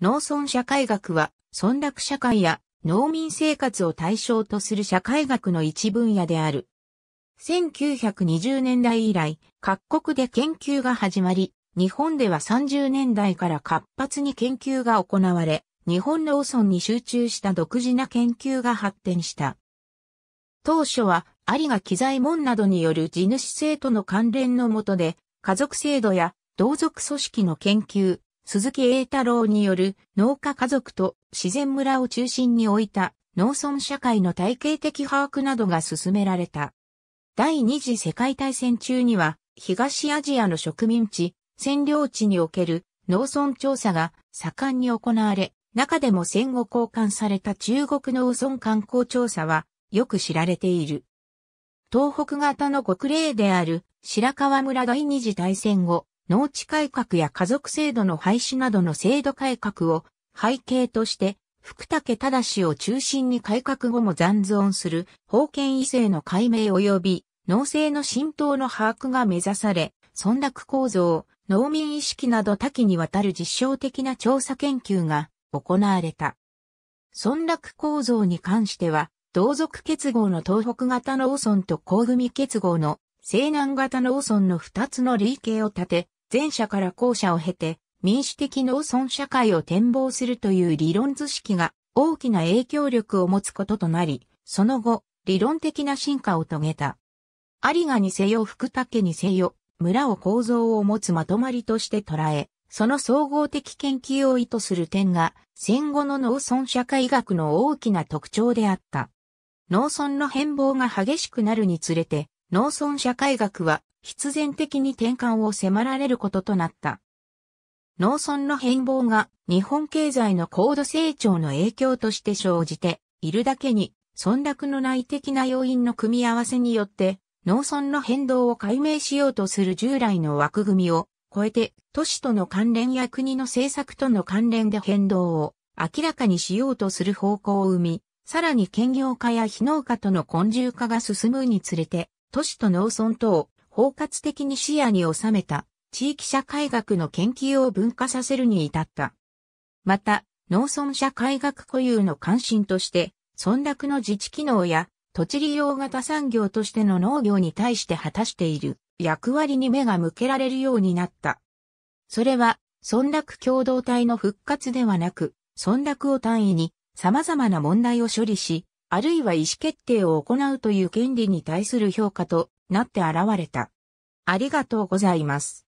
農村社会学は、村落社会や農民生活を対象とする社会学の一分野である。1920年代以来、各国で研究が始まり、日本では30年代から活発に研究が行われ、日本農村に集中した独自な研究が発展した。当初は、有賀機材門などによる地主制との関連のもとで、家族制度や同族組織の研究、鈴木栄太郎による農家家族と自然村を中心に置いた農村社会の体系的把握などが進められた。第二次世界大戦中には東アジアの植民地、占領地における農村調査が盛んに行われ、中でも戦後交換された中国農村観光調査はよく知られている。東北型の極例である白川村第二次大戦後、農地改革や家族制度の廃止などの制度改革を背景として、福武忠を中心に改革後も残存する封建異性の解明及び農政の浸透の把握が目指され、村落構造、農民意識など多岐にわたる実証的な調査研究が行われた。村落構造に関しては、同族結合の東北型農村と高組結合の西南型農村の2つの類型を立て、前者から後者を経て、民主的農村社会を展望するという理論図式が大きな影響力を持つこととなり、その後、理論的な進化を遂げた。有賀にせよ福武にせよ、村を構造を持つまとまりとして捉え、その総合的研究を意図する点が、戦後の農村社会学の大きな特徴であった。農村の変貌が激しくなるにつれて、農村社会学は必然的に転換を迫られることとなった。農村の変貌が日本経済の高度成長の影響として生じているだけに、村落の内的な要因の組み合わせによって、農村の変動を解明しようとする従来の枠組みを超えて、都市との関連や国の政策との関連で変動を明らかにしようとする方向を生み、さらに兼業化や非農家との根重化が進むにつれて、都市と農村等を包括的に視野に収めた地域社会学の研究を分化させるに至った。また、農村社会学固有の関心として、村落の自治機能や土地利用型産業としての農業に対して果たしている役割に目が向けられるようになった。それは、村落共同体の復活ではなく、村落を単位に様々な問題を処理し、あるいは意思決定を行うという権利に対する評価となって現れた。ありがとうございます。